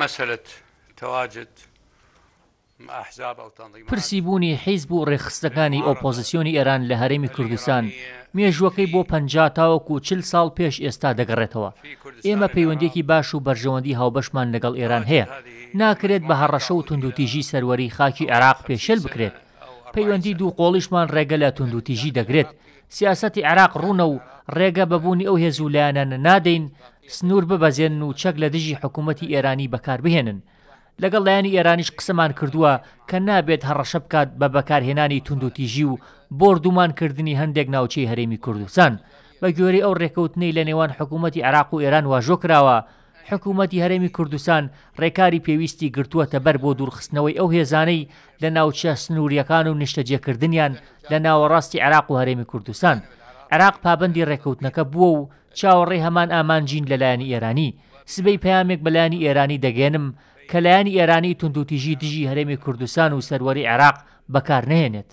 مەسلت تەواجد پرسیبوونی حیزب و ڕێخستەکانی ئۆپۆزیسیۆنی ئێران لە هەرێمی کوردستان مێژوەکەی بۆ پنج تاوەکو چل ساڵ پێش ئێستا دەگەڕێتەوە ئێمە پەیوەندێکی باش و بەرژەوەندی هاوبەشمان لەگەڵ ئێران هەیە ناکرێت بە هەڕەشە و تونندوتیژی سەروەری خاکی عراق پێشل بکرێت پەیوەندی دوو قۆڵیشمان ڕێگە لە تونندوتیژی دەگرێت سیاستی عراق ڕوونە و ڕێگە بەبوونی ئەو هێزولانەن نادەین سنوور ببەزێن و چەک لە دژی حکوومەتتی ئێرانی بەکار بهێنن لەگەڵ لایەنی ئێرانیش قسەمان کردووە کە نابێت هەڕەشە بکات بە بەکارهێنانی تونندوتیژی و بردومانکردنی هەندێک ناوچەی هەرێمی کوردستان بە گوێری ئەو ڕێکەوتنی لە نێوان حکوومەتتی عراق و ئێران واژۆ کراوە حکوومەتتی هەرێمی کوردستان ڕێکاری پێویستی گرتووەتە بەر بۆ دوورخستنەوەی ئەو هێزانەی لە ناوچە سنووریەکان و نیشتەجێکردنیان لە ناوەڕاستی عراق و هەرێمی کوردستان عراق پابندی ڕێکەوتنەکە بووە و چاوەڕێ هەمان ئامانجین لەلایەنی ئێرانی سبەی پامێک بەلایانی ئێرانی دەگەێنم کە لایەنی ئێرانی تونندوتیژی دژی هەرێمی کوردستان و سەروەری عراق بەکار نهێنێت